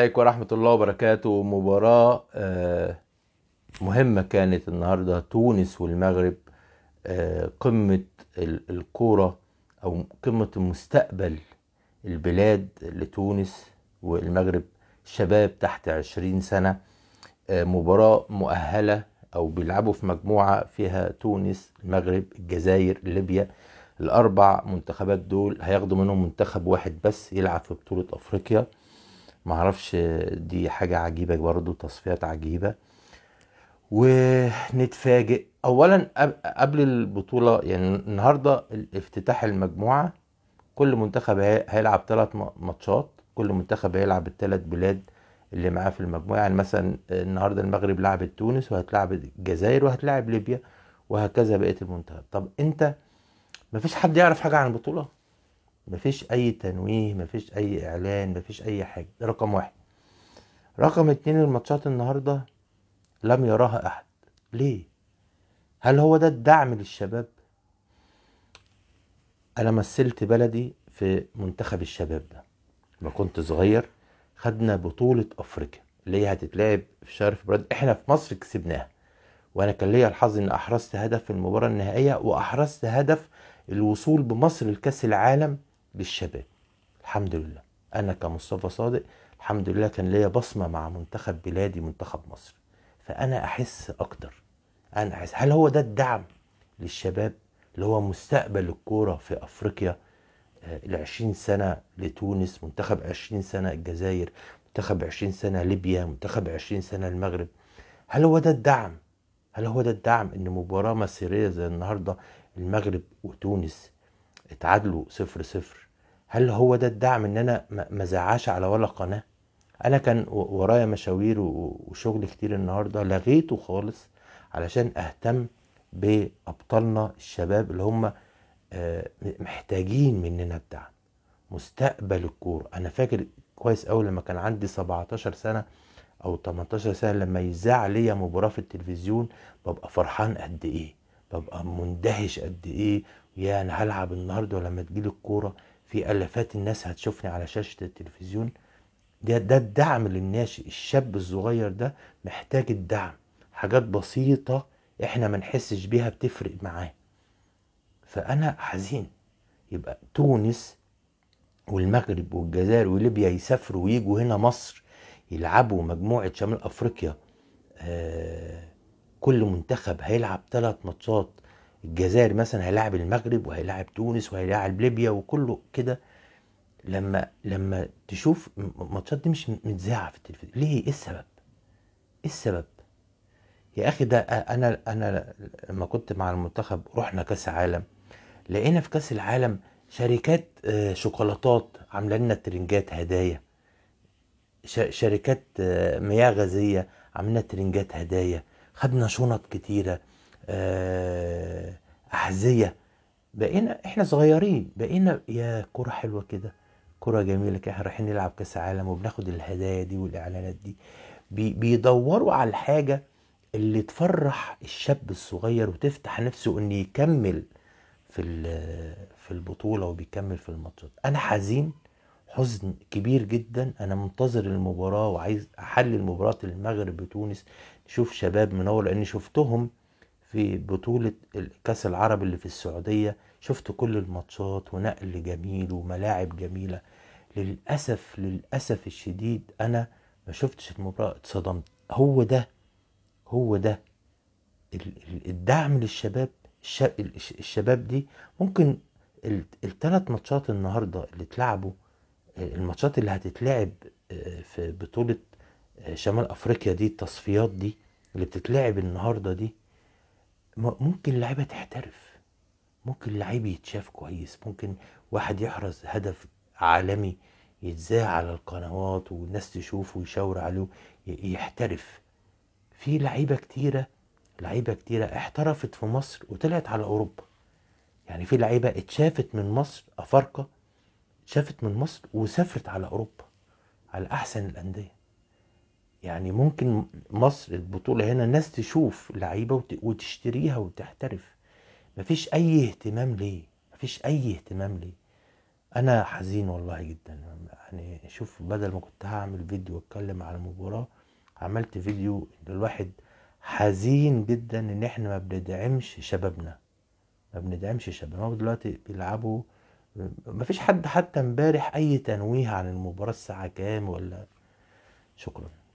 عليكم ورحمة الله وبركاته مباراة آه، مهمة كانت النهاردة تونس والمغرب آه، قمة الكورة أو قمة مستقبل البلاد لتونس والمغرب شباب تحت عشرين سنة آه، مباراة مؤهلة أو بيلعبوا في مجموعة فيها تونس المغرب الجزائر ليبيا الأربع منتخبات دول هياخدوا منهم منتخب واحد بس يلعب في بطولة أفريقيا معرفش دي حاجة عجيبة برضو تصفيات عجيبة ونتفاجئ اولا قبل البطولة يعني النهاردة افتتاح المجموعة كل منتخب هيلعب ثلاث ماتشات كل منتخب هيلعب الثلاث بلاد اللي معاه في المجموعة يعني مثلا النهاردة المغرب لعبت تونس وهتلعب الجزائر وهتلعب ليبيا وهكذا بقية المنتخب طب انت مفيش حد يعرف حاجة عن البطولة مفيش اي تنويه مفيش اي اعلان مفيش اي حاجه ده رقم واحد رقم اتنين الماتشات النهارده لم يراها احد ليه هل هو ده الدعم للشباب انا مثلت بلدي في منتخب الشباب ده ما كنت صغير خدنا بطولة أفريقيا اللي هي هتتلعب في شهر فبراير احنا في مصر كسبناها وانا كان ليا الحظ ان احرزت هدف في المباراة النهائية واحرزت هدف الوصول بمصر لكأس العالم بالشباب الحمد لله انا كمصطفى صادق الحمد لله كان ليا بصمه مع منتخب بلادي منتخب مصر فانا احس اكتر انا احس هل هو ده الدعم للشباب اللي هو مستقبل الكوره في افريقيا آه، ال 20 سنه لتونس منتخب 20 سنه الجزائر منتخب 20 سنه ليبيا منتخب 20 سنه المغرب هل هو ده الدعم هل هو ده الدعم ان مباراه مصيريه زي النهارده المغرب وتونس اتعادلوا صفر صفر هل هو ده الدعم ان انا ما زعاش على ولا قناه انا كان ورايا مشاوير وشغل كتير النهارده لغيته خالص علشان اهتم بابطالنا الشباب اللي هم آه، محتاجين مننا الدعم مستقبل الكوره انا فاكر كويس قوي لما كان عندي 17 سنه او 18 سنه لما يذاع ليا مباراه في التلفزيون ببقى فرحان قد ايه ببقى مندهش قد ايه يا انا هلعب النهارده ولما تجيلي الكوره في الافات الناس هتشوفني على شاشه التلفزيون ده ده الدعم للناشئ الشاب الصغير ده محتاج الدعم حاجات بسيطه احنا ما نحسش بيها بتفرق معاه فانا حزين يبقى تونس والمغرب والجزائر وليبيا يسافروا ويجوا هنا مصر يلعبوا مجموعه شمال افريقيا آه كل منتخب هيلعب ثلاث ماتشات الجزائر مثلا هيلاعب المغرب وهيلاعب تونس وهيلاعب ليبيا وكله كده لما لما تشوف ماتشات دي مش متذاعه في التلفزيون ليه ايه السبب ايه السبب يا اخي ده انا انا لما كنت مع المنتخب رحنا كاس عالم لقينا في كاس العالم شركات آه، شوكولاتات عامله لنا ترنجات هدايا شركات آه، مياه غازيه عامله ترنجات هدايا خدنا شنط كتيره آه، احذيه بقينا احنا صغيرين بقينا يا كره حلوه كده كره جميله كده احنا رايحين نلعب كاس عالم وبناخد الهدايا دي والاعلانات دي بيدوروا على الحاجه اللي تفرح الشاب الصغير وتفتح نفسه انه يكمل في في البطوله وبيكمل في الماتشات انا حزين حزن كبير جدا انا منتظر المباراه وعايز احلل مباراه المغرب بتونس نشوف شباب منور لان شفتهم في بطولة الكاس العرب اللي في السعودية شفت كل الماتشات ونقل جميل وملاعب جميلة للأسف للأسف الشديد أنا ما شفتش المباراة اتصدمت هو ده هو ده الدعم للشباب الشباب دي ممكن الثلاث ماتشات النهارده اللي اتلعبوا الماتشات اللي هتتلعب آه، في بطولة آه، شمال افريقيا دي التصفيات دي اللي بتتلعب النهارده دي ممكن اللعيبه تحترف ممكن اللعيب يتشاف كويس ممكن واحد يحرز هدف عالمي يتذاع على القنوات والناس تشوفه ويشاور عليه يحترف في لعيبه كتيره لعيبه كتيره احترفت في مصر وطلعت على اوروبا يعني في لعيبه اتشافت من مصر افارقه اتشافت من مصر وسافرت على اوروبا على احسن الانديه يعني ممكن مصر البطولة هنا الناس تشوف لعيبة وتشتريها وتحترف مفيش أي اهتمام ليه مفيش أي اهتمام ليه أنا حزين والله جدا يعني شوف بدل ما كنت هعمل فيديو أتكلم على المباراة عملت فيديو الواحد حزين جدا إن إحنا ما بندعمش شبابنا ما بندعمش شبابنا دلوقتي بيلعبوا مفيش حد حتى امبارح أي تنويه عن المباراة الساعة كام ولا شكرا